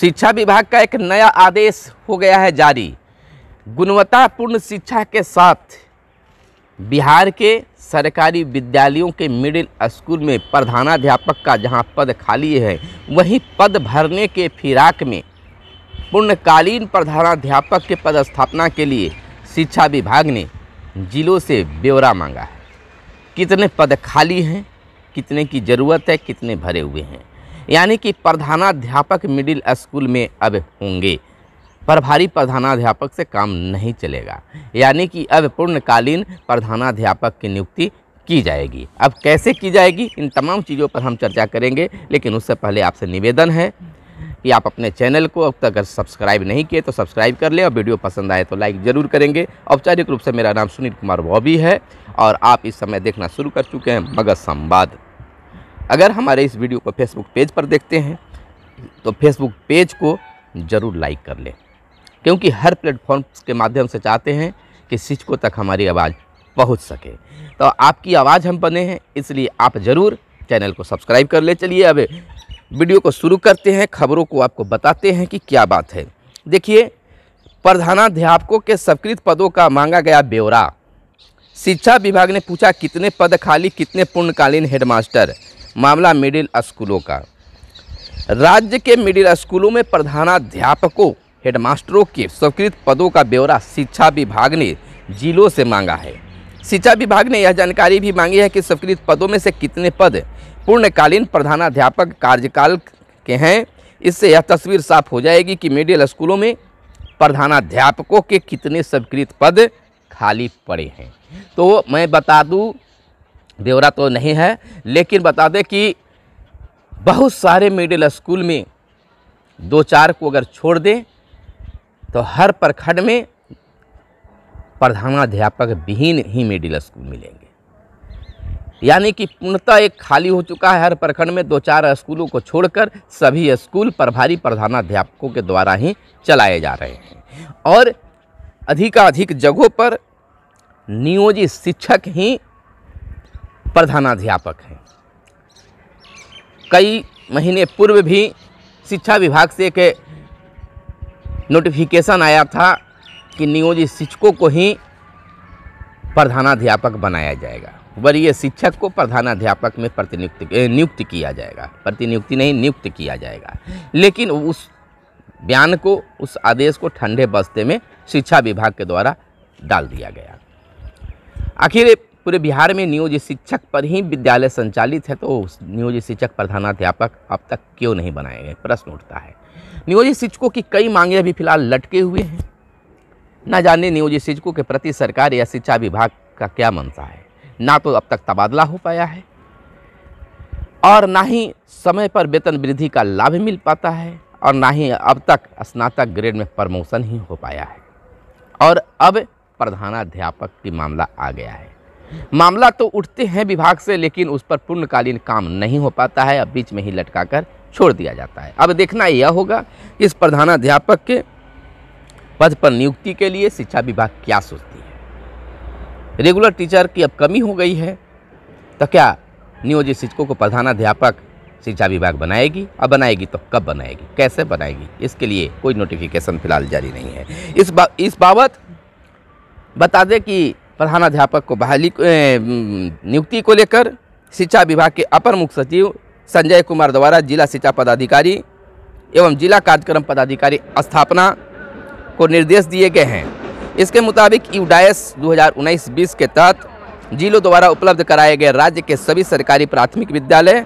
शिक्षा विभाग का एक नया आदेश हो गया है जारी गुणवत्तापूर्ण शिक्षा के साथ बिहार के सरकारी विद्यालयों के मिडिल स्कूल में प्रधानाध्यापक का जहां पद खाली है वहीं पद भरने के फिराक में पूर्णकालीन प्रधानाध्यापक के पद स्थापना के लिए शिक्षा विभाग ने जिलों से ब्यौरा मांगा है कितने पद खाली हैं कितने की ज़रूरत है कितने भरे हुए हैं यानी कि प्रधानाध्यापक मिडिल स्कूल में अब होंगे प्रभारी प्रधानाध्यापक से काम नहीं चलेगा यानी कि अब पूर्णकालीन प्रधानाध्यापक की नियुक्ति की जाएगी अब कैसे की जाएगी इन तमाम चीज़ों पर हम चर्चा करेंगे लेकिन उससे पहले आपसे निवेदन है कि आप अपने चैनल को अब तक अगर सब्सक्राइब नहीं किए तो सब्सक्राइब कर लें और वीडियो पसंद आए तो लाइक ज़रूर करेंगे औपचारिक रूप से मेरा नाम सुनील कुमार बॉबी है और आप इस समय देखना शुरू कर चुके हैं मगध संवाद अगर हमारे इस वीडियो को फेसबुक पेज पर देखते हैं तो फेसबुक पेज को ज़रूर लाइक कर लें क्योंकि हर प्लेटफॉर्म के माध्यम से चाहते हैं कि शिक्षकों तक हमारी आवाज़ पहुंच सके तो आपकी आवाज़ हम बने हैं इसलिए आप ज़रूर चैनल को सब्सक्राइब कर ले चलिए अब वीडियो को शुरू करते हैं खबरों को आपको बताते हैं कि क्या बात है देखिए प्रधानाध्यापकों के स्वीकृत पदों का मांगा गया ब्यौरा शिक्षा विभाग ने पूछा कितने पद खाली कितने पूर्णकालीन हेडमास्टर मामला मिडिल स्कूलों का राज्य के मिडिल स्कूलों में प्रधानाध्यापकों हेडमास्टरों के स्वीकृत पदों का ब्यौरा शिक्षा विभाग ने जिलों से मांगा है शिक्षा विभाग ने यह जानकारी भी मांगी है कि स्वीकृत पदों में से कितने पद पूर्णकालीन प्रधानाध्यापक कार्यकाल के हैं इससे यह तस्वीर साफ हो जाएगी कि मिडिल स्कूलों में प्रधानाध्यापकों के कितने स्वीकृत पद खाली पड़े हैं तो मैं बता दूं ब्यौरा तो नहीं है लेकिन बता दें कि बहुत सारे मिडिल स्कूल में दो चार को अगर छोड़ दें तो हर प्रखंड में प्रधानाध्यापक विहीन ही मिडिल स्कूल मिलेंगे यानी कि पूर्णतः एक खाली हो चुका है हर प्रखंड में दो चार स्कूलों को छोड़कर सभी स्कूल प्रभारी प्रधानाध्यापकों के द्वारा ही चलाए जा रहे हैं और अधिकाधिक जगहों पर नियोजित शिक्षक ही प्रधानाध्यापक हैं कई महीने पूर्व भी शिक्षा विभाग से एक नोटिफिकेशन आया था कि नियोजित शिक्षकों को ही प्रधानाध्यापक बनाया जाएगा वरीय शिक्षक को प्रधानाध्यापक में प्रतिनियुक्त नियुक्त किया जाएगा प्रतिनियुक्ति नहीं नियुक्त किया जाएगा लेकिन उस बयान को उस आदेश को ठंडे बस्ते में शिक्षा विभाग के द्वारा डाल दिया गया आखिर पूरे बिहार में नियोजित शिक्षक पर ही विद्यालय संचालित है तो नियोजित शिक्षक प्रधानाध्यापक अब तक क्यों नहीं बनाए गए प्रश्न उठता है नियोजित शिक्षकों की कई मांगे अभी फिलहाल लटके हुए हैं न जाने नियोजित शिक्षकों के प्रति सरकार या शिक्षा विभाग का क्या मनसा है ना तो अब तक तबादला हो पाया है और ना ही समय पर वेतन वृद्धि का लाभ मिल पाता है और ना ही अब तक स्नातक ग्रेड में प्रमोशन ही हो पाया है और अब प्रधानाध्यापक की मामला आ गया है मामला तो उठते हैं विभाग से लेकिन उस पर पूर्णकालीन काम नहीं हो पाता है अब बीच में ही लटका कर छोड़ दिया जाता है अब देखना यह होगा कि इस प्रधानाध्यापक के पद पर नियुक्ति के लिए शिक्षा विभाग क्या सोचती है रेगुलर टीचर की अब कमी हो गई है तो क्या नियोजित शिक्षकों को प्रधानाध्यापक शिक्षा विभाग बनाएगी अब बनाएगी तो कब बनाएगी कैसे बनाएगी इसके लिए कोई नोटिफिकेशन फिलहाल जारी नहीं है इस बा, इस बाबत बता दें कि प्रधानाध्यापक को बहाली नियुक्ति को लेकर शिक्षा विभाग के अपर मुख्य सचिव संजय कुमार द्वारा जिला शिक्षा पदाधिकारी एवं जिला कार्यक्रम पदाधिकारी स्थापना को निर्देश दिए गए हैं इसके मुताबिक यूडायस 2019-20 के तहत जिलों द्वारा उपलब्ध कराए गए राज्य के सभी सरकारी प्राथमिक विद्यालय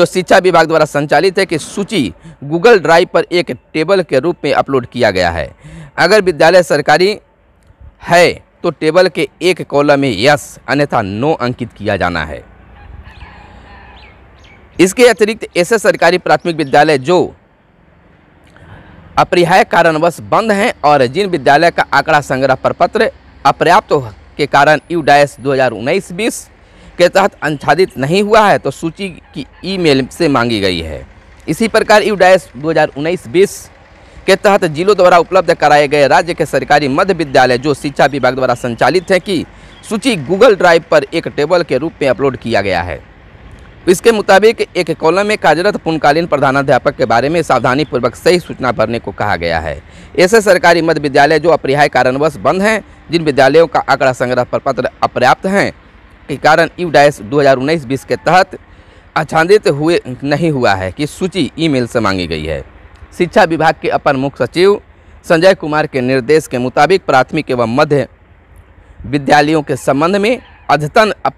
जो शिक्षा विभाग द्वारा संचालित है कि सूची गूगल ड्राइव पर एक टेबल के रूप में अपलोड किया गया है अगर विद्यालय सरकारी है तो टेबल के एक कॉलम में यस अन्यथा नो अंकित किया जाना है इसके अतिरिक्त ऐसे सरकारी प्राथमिक विद्यालय जो अपरिहाय कारणवश बंद हैं और जिन विद्यालय का आंकड़ा संग्रह प्रपत्र अपर्याप्त के कारण यू डायस दो हज़ार उन्नीस बीस के तहत अनुसाधित नहीं हुआ है तो सूची की ईमेल से मांगी गई है इसी प्रकार यू डायस दो हज़ार उन्नीस बीस के तहत जिलों द्वारा उपलब्ध कराए गए राज्य के सरकारी मध्य विद्यालय जो शिक्षा विभाग द्वारा संचालित हैं की सूची गूगल ड्राइव पर एक टेबल के रूप में अपलोड किया गया है इसके मुताबिक एक कॉलम में कार्यरत पूर्णकालीन प्रधानाध्यापक के बारे में सावधानीपूर्वक सही सूचना भरने को कहा गया है ऐसे सरकारी मध्य विद्यालय जो अपरिहाय कारणवश बंद हैं जिन विद्यालयों का आंकड़ा संग्रह प्रपत्र अपर्याप्त हैं के कारण यू डैश दो हज़ार के तहत आच्छादित हुए नहीं हुआ है कि सूची ईमेल से मांगी गई है शिक्षा विभाग के अपर मुख्य सचिव संजय कुमार के निर्देश के मुताबिक प्राथमिक एवं मध्य विद्यालयों के संबंध में अद्यतन अप,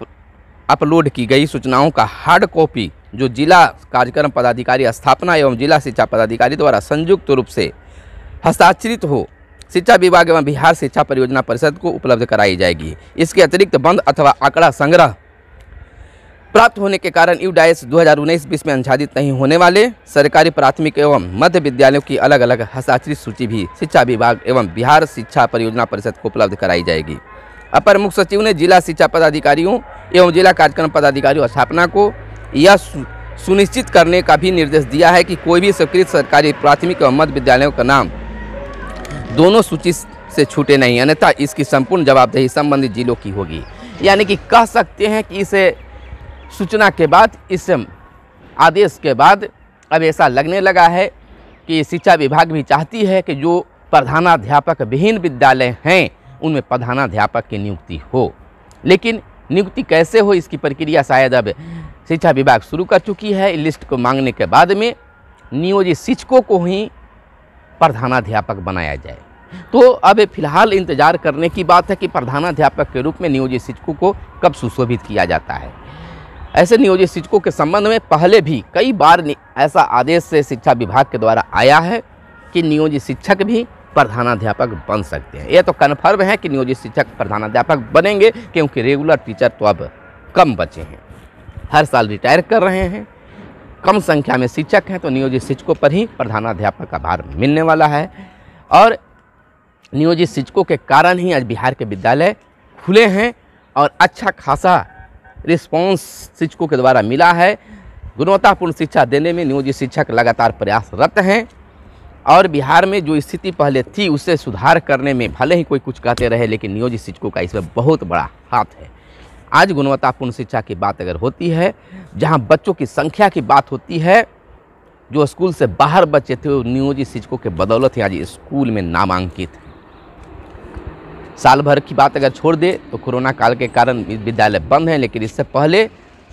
अपलोड की गई सूचनाओं का हार्ड कॉपी जो जिला कार्यक्रम पदाधिकारी स्थापना एवं जिला शिक्षा पदाधिकारी द्वारा संयुक्त रूप से हस्ताक्षरित हो शिक्षा विभाग एवं बिहार शिक्षा परियोजना परिषद को उपलब्ध कराई जाएगी इसके अतिरिक्त बंद अथवा आंकड़ा संग्रह प्राप्त होने के कारण यू डाइस दो हज़ार में अनुसाधित नहीं होने वाले सरकारी प्राथमिक एवं मध्य विद्यालयों की अलग अलग हस्ताक्षरित सूची भी शिक्षा विभाग एवं बिहार शिक्षा परियोजना परिषद को उपलब्ध कराई जाएगी अपर मुख्य सचिव ने जिला शिक्षा पदाधिकारियों एवं जिला कार्यक्रम पदाधिकारियों स्थापना को यह सुनिश्चित करने का भी निर्देश दिया है कि कोई भी स्वीकृत सरकारी प्राथमिक एवं मध्य विद्यालयों का नाम दोनों सूची से छूटे नहीं अन्यथा इसकी संपूर्ण जवाबदेही संबंधित जिलों की होगी यानी कि कह सकते हैं कि इसे सूचना के बाद इस आदेश के बाद अब ऐसा लगने लगा है कि शिक्षा विभाग भी चाहती है कि जो प्रधानाध्यापक विहीन विद्यालय हैं उनमें प्रधानाध्यापक की नियुक्ति हो लेकिन नियुक्ति कैसे हो इसकी प्रक्रिया शायद अब शिक्षा विभाग शुरू कर चुकी है लिस्ट को मांगने के बाद में नियोजित शिक्षकों को ही प्रधानाध्यापक बनाया जाए तो अब फिलहाल इंतजार करने की बात है कि प्रधानाध्यापक के रूप में नियोजित शिक्षकों को कब सुशोभित किया जाता है ऐसे नियोजित शिक्षकों के संबंध में पहले भी कई बार ऐसा आदेश से शिक्षा विभाग के द्वारा आया है कि नियोजित शिक्षक भी प्रधानाध्यापक बन सकते हैं यह तो कन्फर्म है कि नियोजित शिक्षक प्रधानाध्यापक बनेंगे क्योंकि रेगुलर टीचर तो अब कम बचे हैं हर साल रिटायर कर रहे हैं कम संख्या में शिक्षक हैं तो नियोजित शिक्षकों पर ही प्रधानाध्यापक का भार मिलने वाला है और नियोजित शिक्षकों के कारण ही आज बिहार के विद्यालय खुले हैं और अच्छा खासा रिस्पॉन्स शिक्षकों के द्वारा मिला है गुणवत्तापूर्ण शिक्षा देने में नियोजित शिक्षक लगातार प्रयासरत हैं और बिहार में जो स्थिति पहले थी उससे सुधार करने में भले ही कोई कुछ कहते रहे लेकिन नियोजित शिक्षकों का इसमें बहुत बड़ा हाथ है आज गुणवत्तापूर्ण शिक्षा की बात अगर होती है जहाँ बच्चों की संख्या की बात होती है जो स्कूल से बाहर बच्चे थे वो नियोजित शिक्षकों के बदौलत ही आज स्कूल में नामांकित हैं साल भर की बात अगर छोड़ दे तो कोरोना काल के कारण विद्यालय बंद हैं लेकिन इससे पहले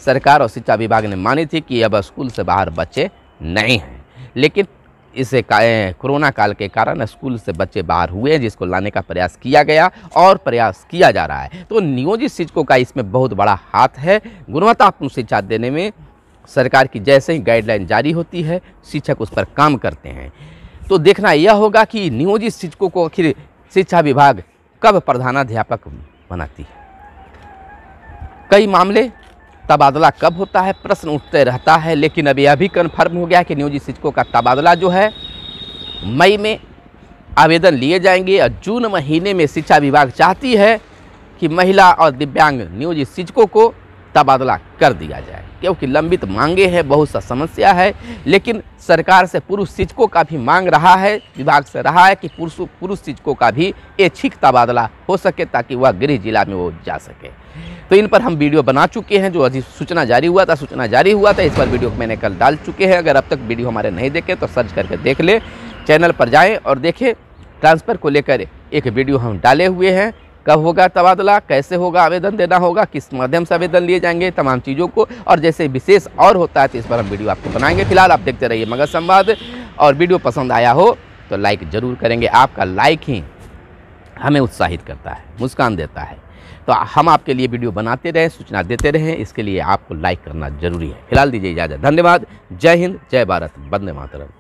सरकार और शिक्षा विभाग ने मानी थी कि अब स्कूल से बाहर बच्चे नहीं हैं लेकिन इसे कोरोना काल के कारण स्कूल से बच्चे बाहर हुए हैं जिसको लाने का प्रयास किया गया और प्रयास किया जा रहा है तो नियोजित शिक्षकों का इसमें बहुत बड़ा हाथ है गुणवत्तापूर्ण शिक्षा देने में सरकार की जैसे ही गाइडलाइन जारी होती है शिक्षक उस पर काम करते हैं तो देखना यह होगा कि नियोजित शिक्षकों को आखिर शिक्षा विभाग कब प्रधानाध्यापक बनाती है कई मामले तबादला कब होता है प्रश्न उठते रहता है लेकिन अब यह भी कन्फर्म हो गया कि नियोजित शिक्षकों का तबादला जो है मई में आवेदन लिए जाएंगे और जून महीने में शिक्षा विभाग चाहती है कि महिला और दिव्यांग नियोजित शिक्षकों को तबादला कर दिया जाए क्योंकि लंबित मांगे हैं बहुत सा समस्या है लेकिन सरकार से पुरुष शिक्षकों का भी मांग रहा है विभाग से रहा है कि पुरुष पुरुष शिक्षकों का भी ऐच्छिक तबादला हो सके ताकि वह गृह जिला में वो जा सके तो इन पर हम वीडियो बना चुके हैं जो अभी सूचना जारी हुआ था सूचना जारी हुआ था इस पर वीडियो मैंने कल डाल चुके हैं अगर अब तक वीडियो हमारे नहीं देखे तो सर्च करके देख ले चैनल पर जाएँ और देखें ट्रांसफ़र को लेकर एक वीडियो हम डाले हुए हैं कब होगा तबादला कैसे होगा आवेदन देना होगा किस माध्यम से आवेदन लिए जाएंगे तमाम चीज़ों को और जैसे विशेष और होता है तो इस पर हम वीडियो आपको बनाएंगे फिलहाल आप देखते रहिए मगर संवाद और वीडियो पसंद आया हो तो लाइक ज़रूर करेंगे आपका लाइक ही हमें उत्साहित करता है मुस्कान देता है तो हम आपके लिए वीडियो बनाते रहें सूचना देते रहें इसके लिए आपको लाइक करना जरूरी है फिलहाल दीजिए इजाज़त धन्यवाद जय हिंद जय भारत बंदे मातरम